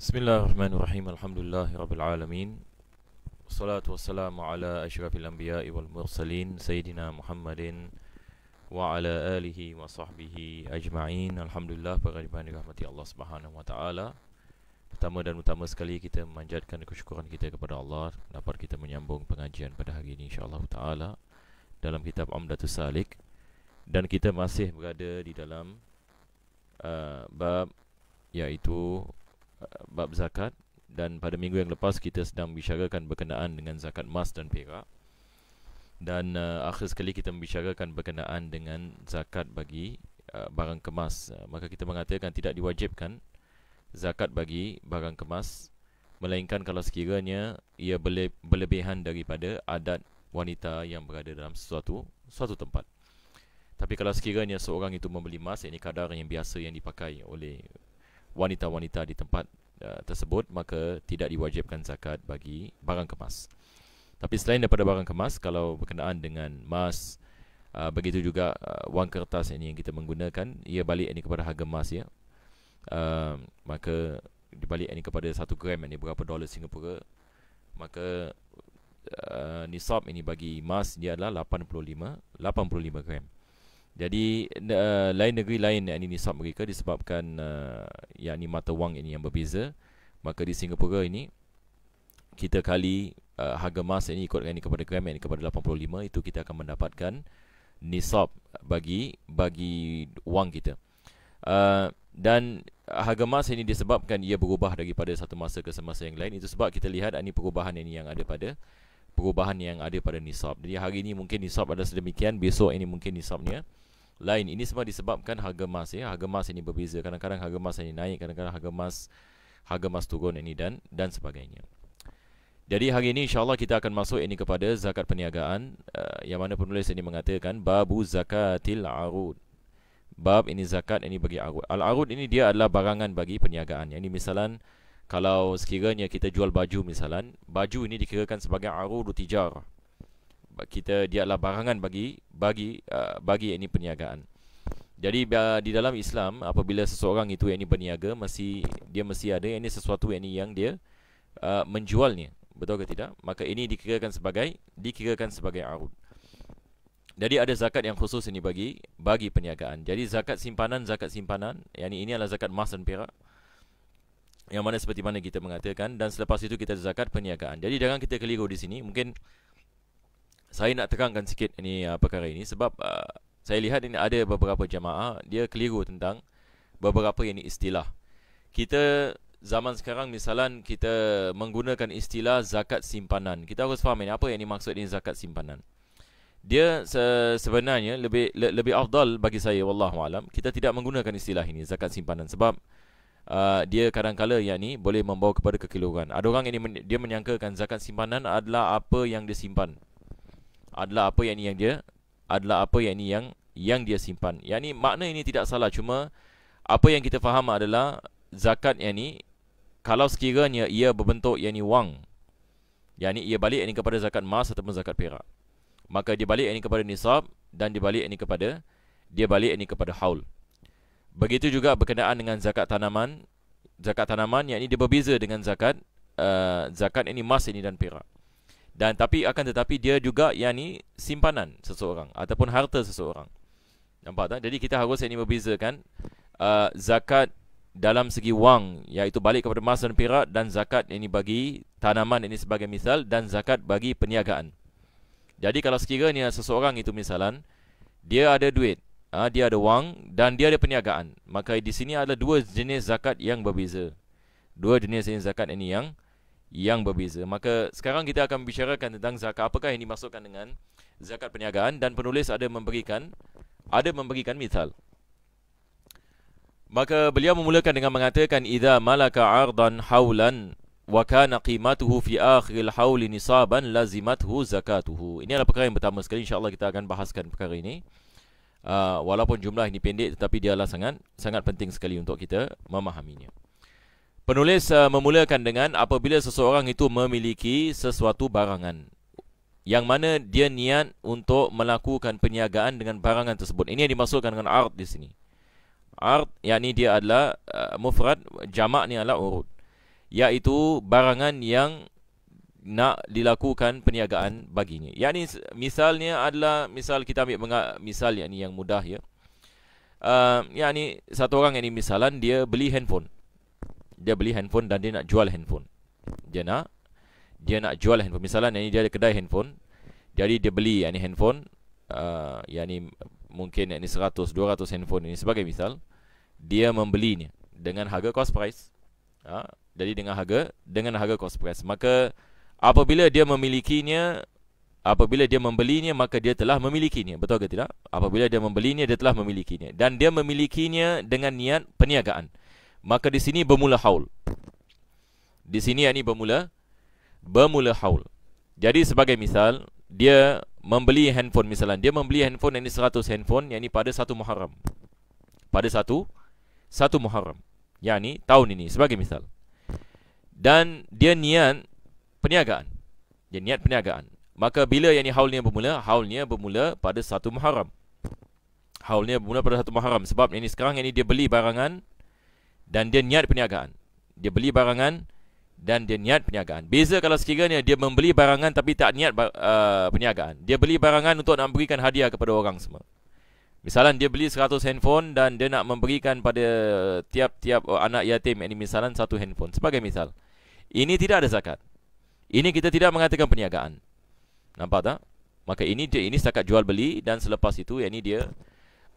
Bismillahirrahmanirrahim. Alhamdulillahirabbil alamin. Wassalatu wassalamu ala asyrafil anbiya'i wal mursalin sayidina Muhammadin wa ala alihi wa sahbihi ajma'in. Alhamdulillah berkat rahmati Allah Subhanahu wa taala. Pertama dan utama sekali kita memanjatkan kesyukuran kita kepada Allah dapat kita menyambung pengajian pada hari ini insyaallah taala dalam kitab Umdatus Salik dan kita masih berada di dalam uh, bab yaitu Uh, bab zakat dan pada minggu yang lepas kita sedang membicarakan berkenaan dengan zakat emas dan perak dan uh, akhir sekali kita membicarakan berkenaan dengan zakat bagi uh, barang kemas uh, maka kita mengatakan tidak diwajibkan zakat bagi barang kemas melainkan kalau sekiranya ia bele- berlebihan daripada adat wanita yang berada dalam sesuatu suatu tempat tapi kalau sekiranya seorang itu membeli emas ini kadar yang biasa yang dipakai oleh wanita-wanita di tempat uh, tersebut maka tidak diwajibkan zakat bagi barang kemas. Tapi selain daripada barang kemas kalau berkenaan dengan emas uh, begitu juga uh, wang kertas ini yang kita menggunakan ia balik ini kepada harga emas ya. Uh, maka dibalik ini kepada 1 gram ini berapa dolar Singapura maka uh, nisab ini bagi emas dia adalah 85 85 gram. Jadi uh, lain negeri lain yang ini nisab mereka disebabkan uh, yang ini mata wang ini yang berbeza. Maka di Singapura ini kita kali uh, harga emas ini ikut ini kepada gram ini kepada 85 itu kita akan mendapatkan nisab bagi bagi wang kita. Uh, dan harga emas ini disebabkan ia berubah daripada satu masa ke semasa yang lain itu sebab kita lihat ini perubahan ini yang ada pada perubahan yang ada pada nisab. Jadi hari ini mungkin nisab ada sedemikian, besok ini mungkin nisabnya lain. Ini semua disebabkan harga emas ya. Harga emas ini berbeza. Kadang-kadang harga emas ini naik, kadang-kadang harga emas harga emas turun ini dan dan sebagainya. Jadi hari ini insyaAllah kita akan masuk ini kepada zakat perniagaan uh, yang mana penulis ini mengatakan babu zakatil arud. Bab ini zakat ini bagi arud. Al arud ini dia adalah barangan bagi perniagaan. Yang ini misalan kalau sekiranya kita jual baju misalan, baju ini dikirakan sebagai arud tijarah kita dia adalah barangan bagi bagi uh, bagi ini perniagaan. Jadi di dalam Islam apabila seseorang itu yang ini berniaga mesti dia mesti ada yang ini sesuatu yang ini yang dia uh, menjualnya. Betul ke tidak? Maka ini dikirakan sebagai dikirakan sebagai arud. Jadi ada zakat yang khusus ini bagi bagi perniagaan. Jadi zakat simpanan, zakat simpanan, yakni ini adalah zakat emas dan perak. Yang mana seperti mana kita mengatakan dan selepas itu kita zakat perniagaan. Jadi jangan kita keliru di sini. Mungkin saya nak terangkan sikit ini uh, perkara ini sebab uh, saya lihat ini ada beberapa jemaah dia keliru tentang beberapa yang ini istilah. Kita zaman sekarang misalan kita menggunakan istilah zakat simpanan. Kita harus faham ini apa yang ini maksud ini zakat simpanan. Dia se- sebenarnya lebih le- lebih afdal bagi saya wallahu alam kita tidak menggunakan istilah ini zakat simpanan sebab Uh, dia kadangkala yang ni boleh membawa kepada kekeliruan. Ada orang ini men- dia menyangkakan zakat simpanan adalah apa yang disimpan adalah apa yang ini yang dia adalah apa yang ini yang yang dia simpan. Yang ini makna ini tidak salah cuma apa yang kita faham adalah zakat yang ini kalau sekiranya ia berbentuk yang ini wang yang ini ia balik yang ini kepada zakat emas ataupun zakat perak. Maka dia balik yang ini kepada nisab dan dia balik yang ini kepada dia balik yang ini kepada haul. Begitu juga berkenaan dengan zakat tanaman. Zakat tanaman yang ini dia berbeza dengan zakat uh, zakat ini emas ini dan perak dan tapi akan tetapi dia juga yang ni simpanan seseorang ataupun harta seseorang nampak tak jadi kita harus ini membezakan uh, zakat dalam segi wang iaitu balik kepada emas dan perak dan zakat ini bagi tanaman ini sebagai misal dan zakat bagi peniagaan. jadi kalau sekiranya seseorang itu misalan dia ada duit uh, dia ada wang dan dia ada peniagaan, maka di sini ada dua jenis zakat yang berbeza dua jenis ini zakat ini yang yang berbeza. Maka sekarang kita akan membicarakan tentang zakat. Apakah yang dimaksudkan dengan zakat perniagaan dan penulis ada memberikan ada memberikan misal. Maka beliau memulakan dengan mengatakan idza malaka ardan haulan wa kana qimatuhu fi akhiril haul nisaban lazimathu zakatuhu. Ini adalah perkara yang pertama sekali insya-Allah kita akan bahaskan perkara ini. Uh, walaupun jumlah ini pendek tetapi dia adalah sangat sangat penting sekali untuk kita memahaminya. Penulis uh, memulakan dengan apabila seseorang itu memiliki sesuatu barangan yang mana dia niat untuk melakukan peniagaan dengan barangan tersebut. Ini yang dimaksudkan dengan art di sini. Art yakni dia adalah uh, mufrad jamak ni adalah urut yaitu barangan yang nak dilakukan peniagaan baginya. Yakni misalnya adalah misal kita ambil menga- misal yakni yang mudah ya. Uh, yakni satu orang yang ini misalan dia beli handphone dia beli handphone dan dia nak jual handphone. Dia nak dia nak jual handphone. Misalnya ni dia ada kedai handphone. Jadi dia beli yang ni handphone uh, yang ni mungkin yang ni 100 200 handphone ini sebagai misal dia membelinya dengan harga cost price. Ha? jadi dengan harga dengan harga cost price. Maka apabila dia memilikinya apabila dia membelinya maka dia telah memilikinya. Betul ke tidak? Apabila dia membelinya dia telah memilikinya dan dia memilikinya dengan niat peniagaan maka di sini bermula haul. Di sini ini bermula bermula haul. Jadi sebagai misal, dia membeli handphone misalnya, dia membeli handphone yang ini 100 handphone yang ini pada satu Muharram. Pada satu satu Muharram. Yang ini tahun ini sebagai misal. Dan dia niat perniagaan. Dia niat perniagaan. Maka bila yang ini haulnya bermula, haulnya bermula pada satu Muharram. Haulnya bermula pada satu Muharram sebab ini sekarang ini dia beli barangan dan dia niat perniagaan. Dia beli barangan dan dia niat perniagaan. Beza kalau sekiranya dia membeli barangan tapi tak niat uh, perniagaan. Dia beli barangan untuk nak berikan hadiah kepada orang semua. Misalan dia beli 100 handphone dan dia nak memberikan pada tiap-tiap uh, anak yatim ini misalan satu handphone sebagai misal. Ini tidak ada zakat. Ini kita tidak mengatakan perniagaan. Nampak tak? Maka ini dia ini setakat jual beli dan selepas itu ini dia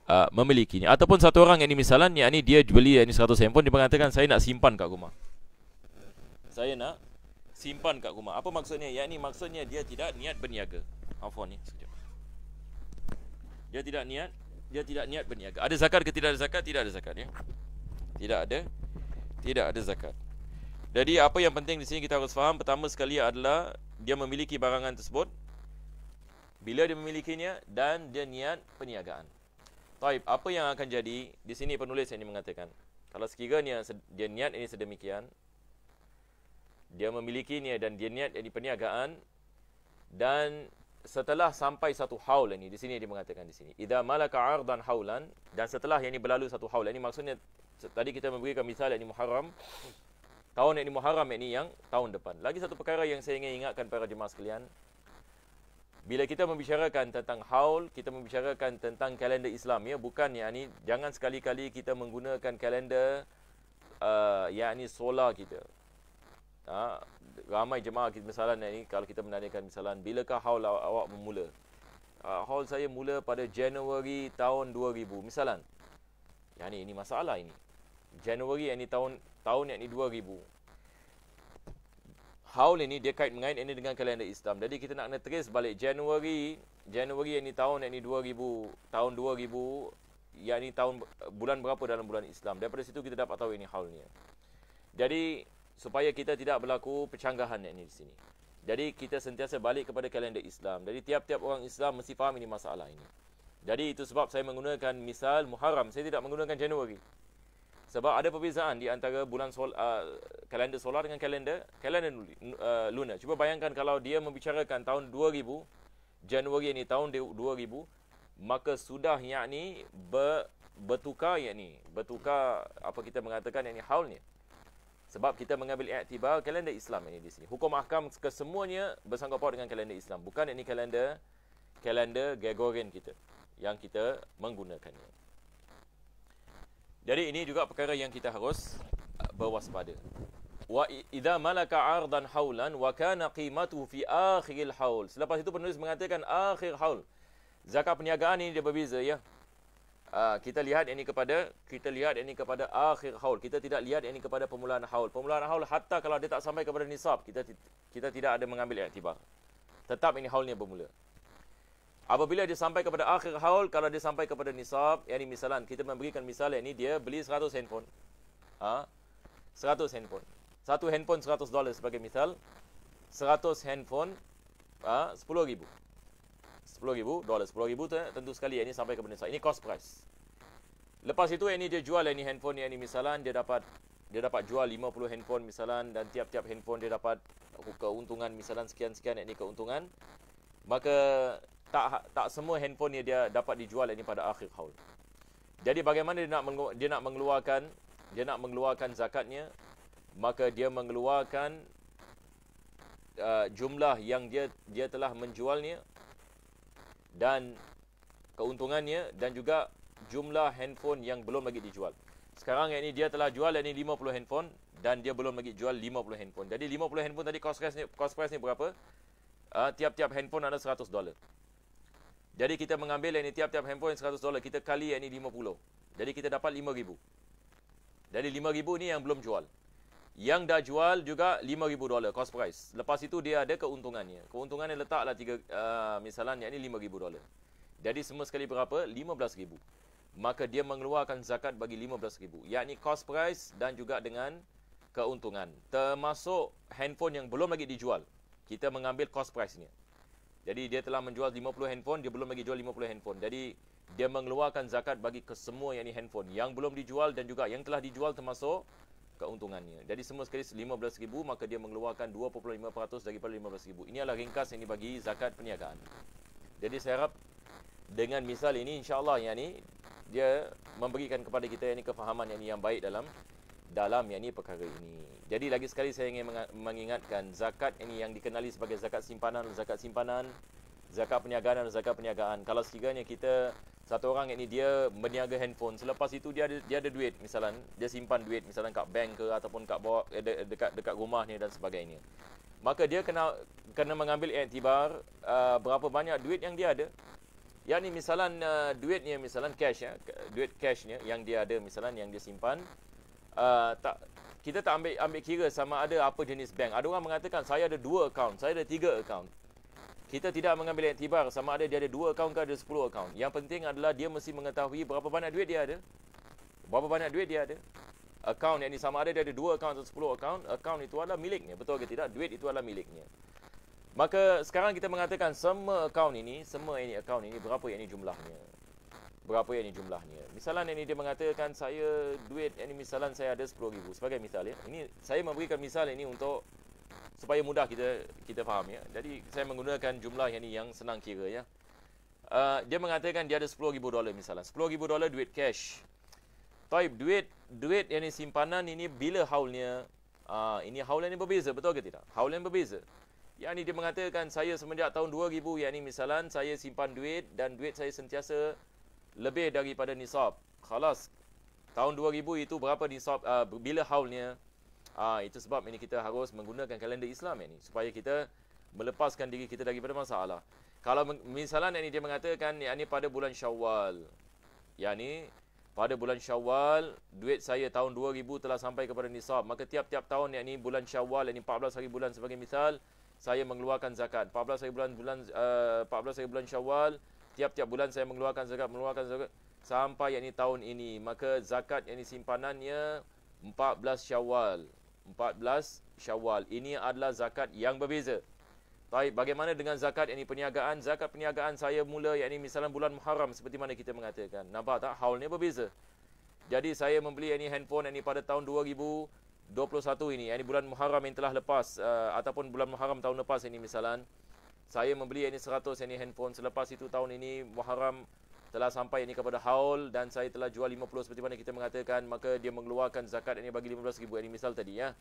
uh, memilikinya ataupun satu orang yang ini misalan yang ini dia beli yang ini 100 handphone dia mengatakan saya nak simpan kat rumah saya nak simpan kat rumah apa maksudnya yang ini maksudnya dia tidak niat berniaga afon ni sekejap dia tidak niat dia tidak niat berniaga ada zakat ke tidak ada zakat tidak ada zakat ya tidak ada tidak ada zakat jadi apa yang penting di sini kita harus faham pertama sekali adalah dia memiliki barangan tersebut bila dia memilikinya dan dia niat peniagaan. Taib, apa yang akan jadi di sini penulis ini mengatakan kalau sekiranya dia niat ini sedemikian dia memiliki niat dan dia niat jadi perniagaan dan setelah sampai satu haul ini di sini dia mengatakan di sini idza malaka ardan haulan dan setelah yang ini berlalu satu haul ini maksudnya tadi kita memberikan misal yang ini Muharram tahun yang ini Muharram ini yang tahun depan lagi satu perkara yang saya ingin ingatkan para jemaah sekalian bila kita membicarakan tentang haul kita membicarakan tentang kalender Islam ya bukan yakni jangan sekali-kali kita menggunakan kalender uh, yakni solar kita ha? ramai jemaah kita misalan ni kalau kita menanyakan misalan bilakah haul awak, awak bermula uh, haul saya mula pada Januari tahun 2000 misalan yakni ini masalah ini Januari yakni tahun tahun yakni haul ini dia kait mengait ini dengan kalender Islam. Jadi kita nak kena trace balik Januari, Januari yang ini tahun yang ini 2000, tahun 2000 yang ini tahun bulan berapa dalam bulan Islam. Daripada situ kita dapat tahu ini haul Jadi supaya kita tidak berlaku percanggahan yang ini di sini. Jadi kita sentiasa balik kepada kalender Islam. Jadi tiap-tiap orang Islam mesti faham ini masalah ini. Jadi itu sebab saya menggunakan misal Muharram. Saya tidak menggunakan Januari. Sebab ada perbezaan di antara bulan sol, uh, kalender solar dengan kalender kalender uh, lunar. Cuba bayangkan kalau dia membicarakan tahun 2000, Januari ini tahun 2000, maka sudah yakni ber, bertukar yakni, bertukar apa kita mengatakan yakni haulnya. Sebab kita mengambil iktibar kalender Islam ini di sini. Hukum ahkam kesemuanya bersangkut dengan kalender Islam. Bukan ini kalender kalender Gregorian kita yang kita menggunakannya. Jadi ini juga perkara yang kita harus uh, berwaspada. Wa idza malaka ardan haulan wa kana qimatuhu fi akhiril haul. Selepas itu penulis mengatakan akhir haul. Zakat perniagaan ini dia berbeza ya. Uh, kita lihat ini kepada kita lihat ini kepada akhir haul. Kita tidak lihat ini kepada permulaan haul. Permulaan haul hatta kalau dia tak sampai kepada nisab, kita kita tidak ada mengambil iktibar. Tetap ini haulnya bermula. Apabila dia sampai kepada akhir haul, kalau dia sampai kepada nisab, yang ini misalan, kita memberikan misalan ini, dia beli 100 handphone. Ha? 100 handphone. Satu handphone 100 dolar sebagai misal. 100 handphone, ha? 10 ribu. 10 ribu dolar. 10 ribu tentu sekali yang ini sampai kepada nisab. Ini cost price. Lepas itu, yang ini dia jual yang ini handphone yang ini misalan, dia dapat dia dapat jual 50 handphone misalan dan tiap-tiap handphone dia dapat keuntungan misalan sekian-sekian yang ini keuntungan. Maka tak tak semua handphone dia dapat dijual ini pada akhir haul. Jadi bagaimana dia nak dia nak mengeluarkan dia nak mengeluarkan zakatnya maka dia mengeluarkan uh, jumlah yang dia dia telah menjualnya dan keuntungannya dan juga jumlah handphone yang belum lagi dijual. Sekarang yang ini dia telah jual yang ini 50 handphone dan dia belum lagi jual 50 handphone. Jadi 50 handphone tadi cost price ni cost price ni berapa? Uh, tiap-tiap handphone ada 100 dolar. Jadi kita mengambil yang ini tiap-tiap handphone 100 dolar, kita kali yang ini 50. Jadi kita dapat 5000. Jadi 5000 ini yang belum jual. Yang dah jual juga 5000 dolar cost price. Lepas itu dia ada keuntungannya. Keuntungannya letaklah tiga, uh, misalnya yang ni 5000 dolar. Jadi semua sekali berapa? 15000. Maka dia mengeluarkan zakat bagi 15000, yakni cost price dan juga dengan keuntungan. Termasuk handphone yang belum lagi dijual. Kita mengambil cost price ni. Jadi dia telah menjual 50 handphone, dia belum lagi jual 50 handphone. Jadi dia mengeluarkan zakat bagi kesemua yang ini handphone yang belum dijual dan juga yang telah dijual termasuk keuntungannya. Jadi semua sekali 15000 maka dia mengeluarkan 2.5% daripada 15000. Ini adalah ringkas yang dibagi zakat perniagaan. Jadi saya harap dengan misal ini insyaallah yang ini dia memberikan kepada kita yang ini kefahaman yang ini yang baik dalam dalam yakni perkara ini. Jadi lagi sekali saya ingin mengingatkan zakat ini yang dikenali sebagai zakat simpanan, zakat simpanan, zakat perniagaan dan zakat perniagaan. Kalau sekiranya kita satu orang ini dia meniaga handphone, selepas itu dia ada, dia ada duit misalan dia simpan duit misalan kat bank ke ataupun kat bawah eh, dekat dekat rumah ni dan sebagainya. Maka dia kena kena mengambil iktibar uh, berapa banyak duit yang dia ada. Yang ni misalan uh, duitnya misalan cash ya, duit cashnya yang dia ada misalan yang dia simpan uh, tak kita tak ambil ambil kira sama ada apa jenis bank. Ada orang mengatakan saya ada dua akaun, saya ada tiga akaun. Kita tidak mengambil iktibar sama ada dia ada dua akaun ke ada sepuluh akaun. Yang penting adalah dia mesti mengetahui berapa banyak duit dia ada. Berapa banyak duit dia ada. Akaun yang ini sama ada dia ada dua akaun atau sepuluh akaun. Akaun itu adalah miliknya. Betul ke tidak? Duit itu adalah miliknya. Maka sekarang kita mengatakan semua akaun ini, semua ini akaun ini, berapa yang ini jumlahnya berapa yang ini jumlahnya. Misalnya ini dia mengatakan saya duit ini misalan saya ada 10000 sebagai misal ya. Ini saya memberikan misal ini untuk supaya mudah kita kita faham ya. Jadi saya menggunakan jumlah yang ini yang senang kira ya. Uh, dia mengatakan dia ada sepuluh ribu dolar misalan. Sepuluh ribu dolar duit cash. Tapi duit duit yang ini simpanan ini bila haulnya uh, ini haul ini berbeza betul ke tidak? Haul yang berbeza. Yang ini dia mengatakan saya semenjak tahun 2000 yang ini misalan saya simpan duit dan duit saya sentiasa lebih daripada nisab. Khalas tahun 2000 itu berapa nisab uh, bila haulnya? Uh, itu sebab ini kita harus menggunakan kalender Islam ini supaya kita melepaskan diri kita daripada masalah. Kalau misalnya ini dia mengatakan ini pada bulan Syawal. Yani pada bulan Syawal duit saya tahun 2000 telah sampai kepada nisab. Maka tiap-tiap tahun yakni bulan Syawal ini 14 hari bulan sebagai misal saya mengeluarkan zakat 14 hari bulan bulan uh, 14 hari bulan Syawal tiap-tiap bulan saya mengeluarkan zakat, mengeluarkan zakat sampai yakni tahun ini. Maka zakat yang simpanannya 14 Syawal. 14 Syawal. Ini adalah zakat yang berbeza. Baik, bagaimana dengan zakat yang perniagaan? Zakat perniagaan saya mula yakni misalnya bulan Muharram seperti mana kita mengatakan. Nampak tak haulnya berbeza. Jadi saya membeli yakni handphone yakni pada tahun 2021 ini, Yang ini bulan Muharram yang telah lepas uh, ataupun bulan Muharram tahun lepas ini misalnya saya membeli ini 100 yang ini handphone selepas itu tahun ini Muharram telah sampai ini kepada haul dan saya telah jual 50 seperti mana kita mengatakan maka dia mengeluarkan zakat ini bagi ribu. ini misal tadi ya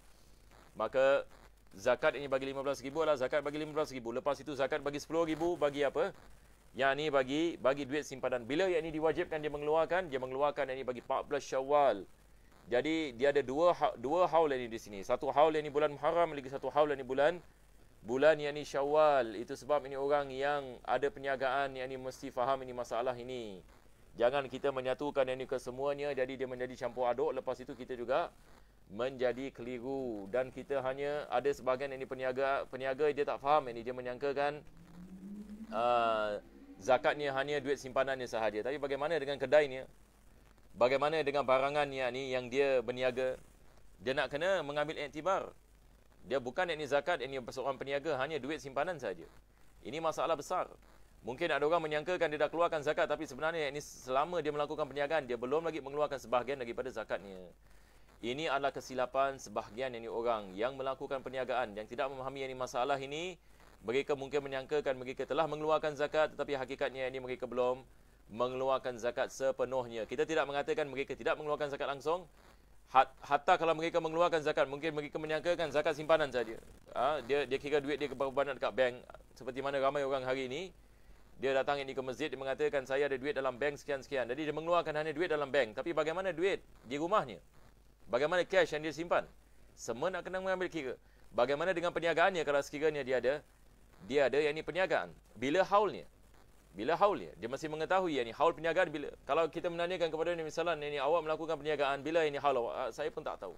maka zakat ini bagi ribu adalah zakat bagi ribu. lepas itu zakat bagi ribu bagi apa yang ini bagi bagi duit simpanan bila yang ini diwajibkan dia mengeluarkan dia mengeluarkan ini bagi 14 Syawal jadi dia ada dua ha-, dua haul ini di sini satu haul ini bulan Muharram lagi satu haul ini bulan bulan yang ni syawal itu sebab ini orang yang ada perniagaan yang ni mesti faham ini masalah ini jangan kita menyatukan yang ni kesemuanya jadi dia menjadi campur aduk lepas itu kita juga menjadi keliru dan kita hanya ada sebahagian yang ni peniaga peniaga dia tak faham ini dia menyangkakan uh, zakat ni hanya duit simpanannya sahaja tapi bagaimana dengan kedai ni bagaimana dengan barangan yang ni yang dia berniaga dia nak kena mengambil iktibar dia bukan yang ini zakat, yang ini seorang peniaga, hanya duit simpanan saja. Ini masalah besar. Mungkin ada orang menyangkakan dia dah keluarkan zakat, tapi sebenarnya yang ini selama dia melakukan peniagaan dia belum lagi mengeluarkan sebahagian daripada zakatnya. Ini adalah kesilapan sebahagian yang ini orang yang melakukan peniagaan yang tidak memahami yang ini masalah ini, mereka mungkin menyangkakan mereka telah mengeluarkan zakat, tetapi hakikatnya ini mereka belum mengeluarkan zakat sepenuhnya. Kita tidak mengatakan mereka tidak mengeluarkan zakat langsung, Hatta kalau mereka mengeluarkan zakat, mungkin mereka menyangkakan zakat simpanan saja. Ha, dia dia kira duit dia kebanyakan dekat bank. Seperti mana ramai orang hari ini, dia datang ini ke masjid, dia mengatakan saya ada duit dalam bank sekian-sekian. Jadi dia mengeluarkan hanya duit dalam bank. Tapi bagaimana duit di rumahnya? Bagaimana cash yang dia simpan? Semua nak kena mengambil kira. Bagaimana dengan perniagaannya kalau sekiranya dia ada? Dia ada yang ini perniagaan. Bila haulnya? bila haul ya, dia masih mengetahui yang ini haul perniagaan bila kalau kita menanyakan kepada ni misalnya ini awak melakukan perniagaan bila ini haul awak ah, saya pun tak tahu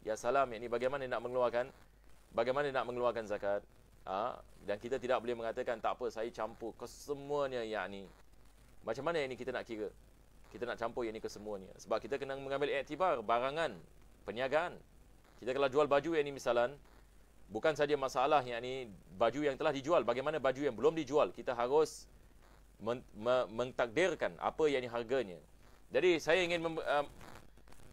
ya salam ini bagaimana nak mengeluarkan bagaimana nak mengeluarkan zakat ha? dan kita tidak boleh mengatakan tak apa saya campur kesemuanya yakni macam mana ini kita nak kira kita nak campur yang ini kesemuanya sebab kita kena mengambil iktibar barangan perniagaan kita kalau jual baju yang ini misalnya bukan saja masalah yakni baju yang telah dijual bagaimana baju yang belum dijual kita harus mentakdirkan apa yang harganya. Jadi saya ingin mem, uh,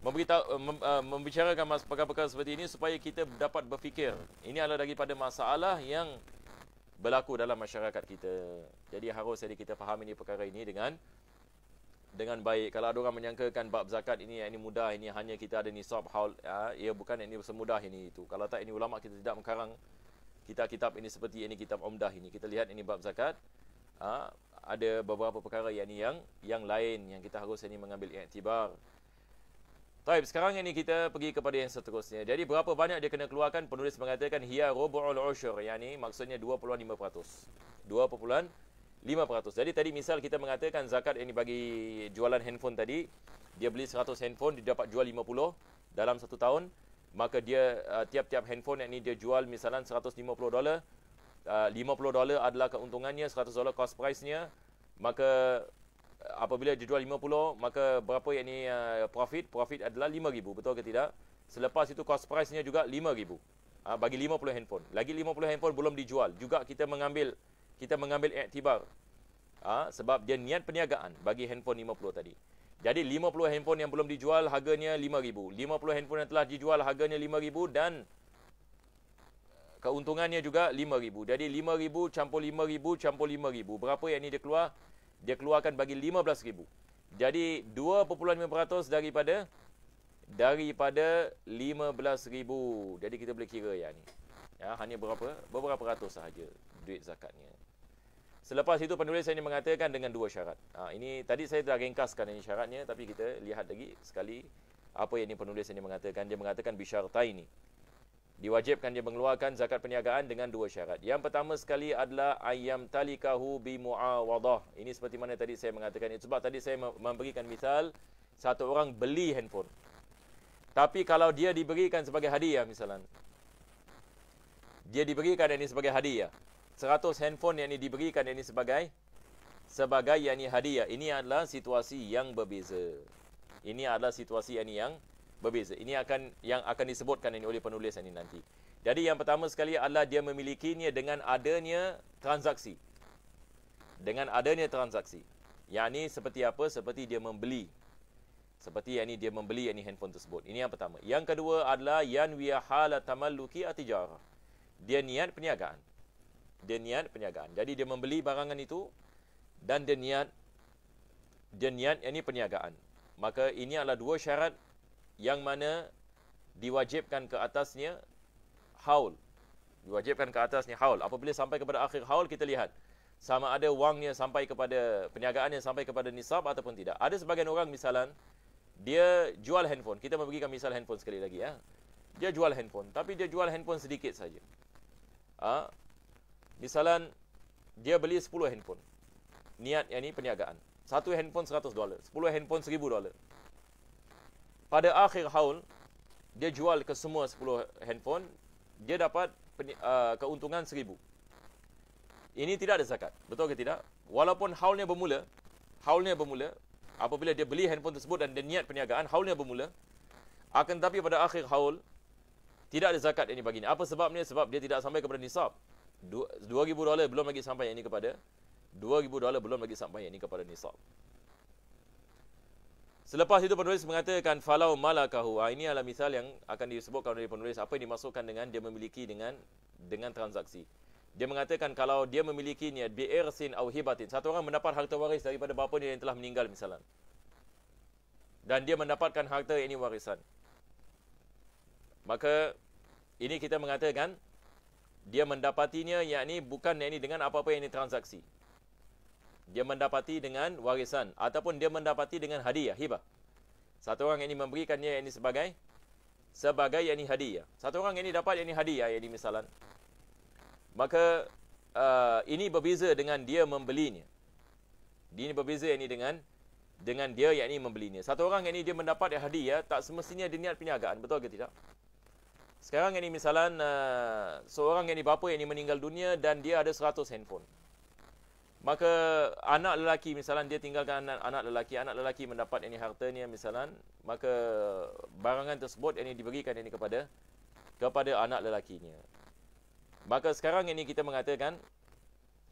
memberitahu uh, mem, uh, membicarakan perkara-perkara seperti ini supaya kita dapat berfikir. Ini adalah daripada masalah yang berlaku dalam masyarakat kita. Jadi harus jadi kita faham ini perkara ini dengan dengan baik. Kalau ada orang menyangkakan bab zakat ini yang ini mudah, ini hanya kita ada nisab haul, ya, ia ya, bukan yang ini semudah ini itu. Kalau tak ini ulama kita tidak mengkarang kita kitab ini seperti ini kitab umdah ini. Kita lihat ini bab zakat ha, ada beberapa perkara yang ni yang yang lain yang kita harus ini mengambil iktibar. Baik, sekarang ini kita pergi kepada yang seterusnya. Jadi berapa banyak dia kena keluarkan? Penulis mengatakan hiya rubu'ul ushur, yakni maksudnya 2.5%. 2.5%. Jadi tadi misal kita mengatakan zakat ini bagi jualan handphone tadi, dia beli 100 handphone, dia dapat jual 50 dalam satu tahun, maka dia uh, tiap-tiap handphone yang ini dia jual misalan 150 dolar, uh, 50 dolar adalah keuntungannya 100 dolar cost price-nya maka uh, apabila dijual 50 maka berapa yang ini uh, profit profit adalah 5000 betul ke tidak selepas itu cost price-nya juga 5000 uh, ah, bagi 50 handphone lagi 50 handphone belum dijual juga kita mengambil kita mengambil iktibar uh, sebab dia niat perniagaan bagi handphone 50 tadi jadi 50 handphone yang belum dijual harganya 5000 50 handphone yang telah dijual harganya 5000 dan keuntungannya juga 5000 jadi 5000 campur 5000 campur 5000 berapa yang ini dia keluar dia keluarkan bagi 15000 jadi 2.5% daripada daripada 15000 jadi kita boleh kira yang ini, ya hanya berapa beberapa ratus sahaja duit zakatnya selepas itu penulis saya ini mengatakan dengan dua syarat ha, ini tadi saya telah ringkaskan ini syaratnya tapi kita lihat lagi sekali apa yang ini penulis ini mengatakan dia mengatakan bisyartaini ini diwajibkan dia mengeluarkan zakat perniagaan dengan dua syarat. Yang pertama sekali adalah ayam talikahu bi muawadhah. Ini seperti mana tadi saya mengatakan itu sebab tadi saya memberikan misal satu orang beli handphone. Tapi kalau dia diberikan sebagai hadiah misalnya. Dia diberikan ini sebagai hadiah. 100 handphone yang ini diberikan ini sebagai sebagai yang ini hadiah. Ini adalah situasi yang berbeza. Ini adalah situasi yang ini yang berbeza. Ini akan yang akan disebutkan ini oleh penulis ini nanti. Jadi yang pertama sekali adalah dia memilikinya dengan adanya transaksi. Dengan adanya transaksi. Yang ini seperti apa? Seperti dia membeli. Seperti yang ini dia membeli yang ini handphone tersebut. Ini yang pertama. Yang kedua adalah yan wiya hala tamalluki atijarah. Dia niat perniagaan. Dia niat perniagaan. Jadi dia membeli barangan itu dan dia niat dia niat yang ini perniagaan. Maka ini adalah dua syarat yang mana diwajibkan ke atasnya haul diwajibkan ke atasnya haul apabila sampai kepada akhir haul kita lihat sama ada wangnya sampai kepada perniagaannya sampai kepada nisab ataupun tidak ada sebagian orang misalan dia jual handphone kita memberikan misal handphone sekali lagi ya dia jual handphone tapi dia jual handphone sedikit saja ha? misalan dia beli 10 handphone niat yang ni perniagaan satu handphone 100 dolar 10 handphone 1000 dolar pada akhir haul dia jual ke semua 10 handphone dia dapat uh, keuntungan 1000 ini tidak ada zakat betul ke tidak walaupun haulnya bermula haulnya bermula apabila dia beli handphone tersebut dan dia niat perniagaan haulnya bermula akan tetapi pada akhir haul tidak ada zakat ini baginya apa sebabnya sebab dia tidak sampai kepada nisab 2000 dolar belum lagi sampai yang ini kepada 2000 dolar belum lagi sampai yang ini kepada nisab Selepas itu penulis mengatakan falau malakahu. Ha, ini adalah misal yang akan disebutkan oleh penulis. Apa yang dimasukkan dengan dia memiliki dengan dengan transaksi. Dia mengatakan kalau dia memiliki niat bi'ir sin au hibatin. Satu orang mendapat harta waris daripada bapanya yang telah meninggal misalnya. Dan dia mendapatkan harta ini warisan. Maka ini kita mengatakan dia mendapatinya yakni bukan yakni dengan apa-apa yang ini transaksi dia mendapati dengan warisan ataupun dia mendapati dengan hadiah hibah satu orang yang ini memberikannya yang ini sebagai sebagai yang ini hadiah satu orang yang ini dapat yang ini hadiah yang ini misalan maka uh, ini berbeza dengan dia membelinya ini berbeza yang ini dengan dengan dia yang ini membelinya satu orang yang ini dia mendapat yang hadiah tak semestinya dia niat perniagaan betul ke tidak sekarang ini misalan uh, seorang yang ini bapa yang ini meninggal dunia dan dia ada 100 handphone Maka anak lelaki misalnya dia tinggalkan anak, anak lelaki, anak lelaki mendapat ini harta ni, misalnya, maka barangan tersebut ini diberikan ini kepada kepada anak lelakinya. Maka sekarang ini kita mengatakan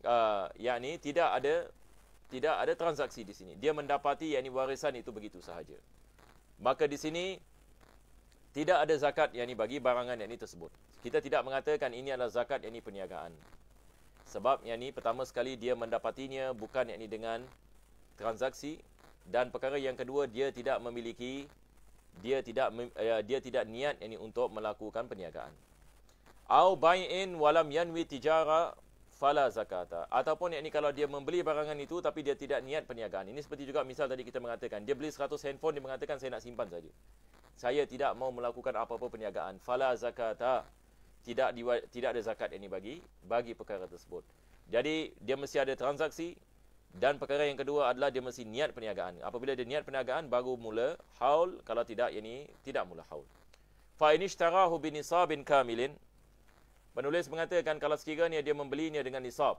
uh, yakni tidak ada tidak ada transaksi di sini. Dia mendapati yakni warisan itu begitu sahaja. Maka di sini tidak ada zakat yakni bagi barangan yang ini tersebut. Kita tidak mengatakan ini adalah zakat ini perniagaan sebab yang ini pertama sekali dia mendapatinya bukan yang ini dengan transaksi dan perkara yang kedua dia tidak memiliki dia tidak uh, dia tidak niat yang ini untuk melakukan perniagaan au bai'in walam yanwi tijara fala zakata ataupun yang ni kalau dia membeli barangan itu tapi dia tidak niat perniagaan ini seperti juga misal tadi kita mengatakan dia beli 100 handphone dia mengatakan saya nak simpan saja saya tidak mau melakukan apa-apa perniagaan fala zakata tidak di, tidak ada zakat yang dibagi bagi perkara tersebut. Jadi dia mesti ada transaksi dan perkara yang kedua adalah dia mesti niat perniagaan. Apabila dia niat perniagaan baru mula haul kalau tidak ini tidak mula haul. Fa in ishtarahu bi nisabin kamilin Penulis mengatakan kalau sekiranya dia membelinya dengan nisab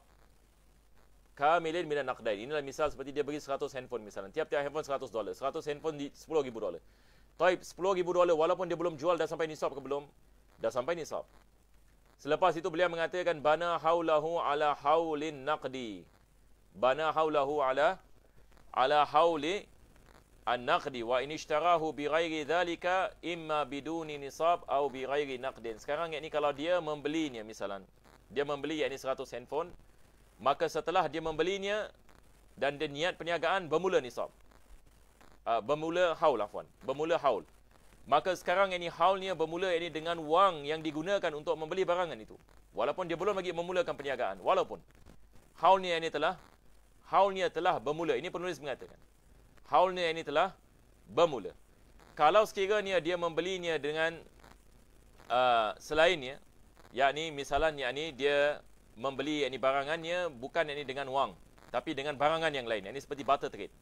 kamilin minan naqdain. Inilah misal seperti dia beri 100 handphone misalnya. Tiap-tiap handphone 100 dolar. 100 handphone di 10 ribu dolar. Taib, 10 ribu dolar walaupun dia belum jual dah sampai nisab ke belum? Dah sampai nisab. Selepas itu beliau mengatakan bana haulahu ala haulin naqdi. Bana haulahu ala ala hauli an naqdi wa in ishtarahu bi ghairi dhalika imma biduni nisab au bi ghairi naqdin. Sekarang yakni kalau dia membelinya misalnya, dia membeli yakni 100 handphone, maka setelah dia membelinya dan dia niat perniagaan bermula nisab. Uh, bermula haul afwan, bermula haul. Maka sekarang ini haulnya bermula ini dengan wang yang digunakan untuk membeli barangan itu. Walaupun dia belum lagi memulakan perniagaan. Walaupun haulnya ini telah haulnya telah bermula. Ini penulis mengatakan. Haulnya ini telah bermula. Kalau sekiranya dia membelinya dengan uh, selainnya, yakni misalnya yakni dia membeli ini barangannya bukan ini dengan wang tapi dengan barangan yang lain. Ini seperti butter trade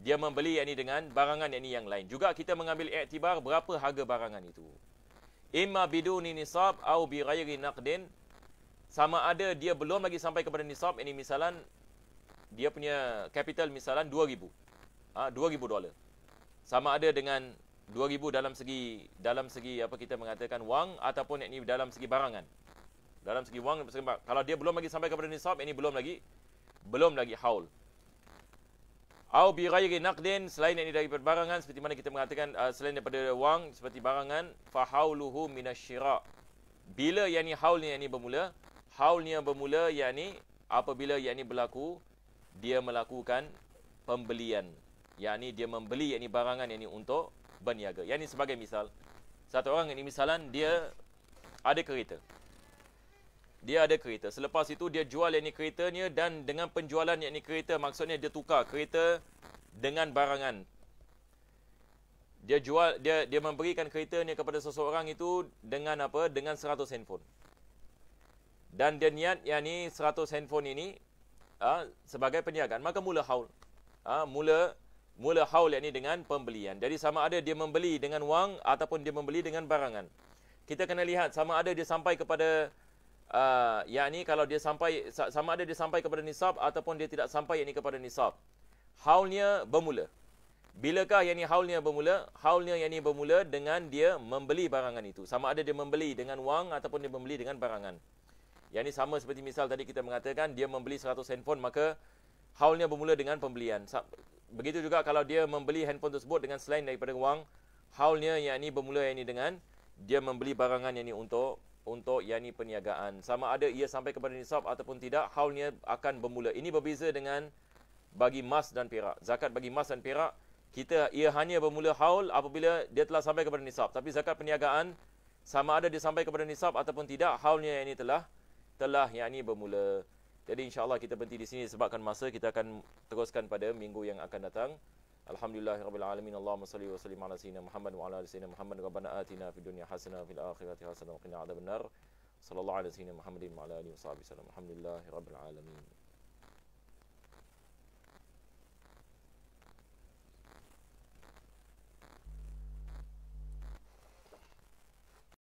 dia membeli yang ini dengan barangan yang ini yang lain. Juga kita mengambil iktibar berapa harga barangan itu. Imma biduni nisab au bi ghairi naqdin. Sama ada dia belum lagi sampai kepada nisab, ini misalan dia punya capital misalan 2000. Ah ha, 2000 dolar. Sama ada dengan 2000 dalam segi dalam segi apa kita mengatakan wang ataupun ini dalam segi barangan. Dalam segi wang kalau dia belum lagi sampai kepada nisab, ini belum lagi belum lagi haul. Au bi ghairi naqdin selain ini dari perbarangan seperti mana kita mengatakan uh, selain daripada wang seperti barangan fa hauluhu minasyira. Bila yakni haul ni yakni bermula, haul ni yang bermula yakni apabila yakni berlaku dia melakukan pembelian. Yakni dia membeli yakni barangan yakni untuk berniaga. Yakni sebagai misal satu orang yang ini misalan dia ada kereta dia ada kereta. Selepas itu dia jual yang ni keretanya dan dengan penjualan yang ni kereta maksudnya dia tukar kereta dengan barangan. Dia jual dia dia memberikan keretanya kepada seseorang itu dengan apa? Dengan 100 handphone. Dan dia niat yang ni 100 handphone ini uh, sebagai peniagaan. Maka mula haul. Uh, mula mula haul yang ni dengan pembelian. Jadi sama ada dia membeli dengan wang ataupun dia membeli dengan barangan. Kita kena lihat sama ada dia sampai kepada uh, yakni kalau dia sampai sama ada dia sampai kepada nisab ataupun dia tidak sampai yakni kepada nisab haulnya bermula bilakah yakni haulnya bermula haulnya yakni bermula dengan dia membeli barangan itu sama ada dia membeli dengan wang ataupun dia membeli dengan barangan yakni sama seperti misal tadi kita mengatakan dia membeli 100 handphone maka haulnya bermula dengan pembelian begitu juga kalau dia membeli handphone tersebut dengan selain daripada wang haulnya yakni bermula yakni dengan dia membeli barangan yang ini untuk untuk yani perniagaan. Sama ada ia sampai kepada nisab ataupun tidak, haulnya akan bermula. Ini berbeza dengan bagi mas dan perak. Zakat bagi mas dan perak, kita ia hanya bermula haul apabila dia telah sampai kepada nisab. Tapi zakat perniagaan sama ada dia sampai kepada nisab ataupun tidak, haulnya yang ini telah telah yakni bermula. Jadi insyaallah kita berhenti di sini sebabkan masa kita akan teruskan pada minggu yang akan datang. Alhamdulillahirrabbilalamin Allahumma salli wa sallim ala sayyidina Muhammad wa ala ala sayyidina Muhammad Rabbana atina fi dunia hasana fil akhirati hasana wa qina adab nar Sallallahu ala sayyidina Muhammadin wa ala alihi wa sahbihi sallam Alhamdulillahirrabbilalamin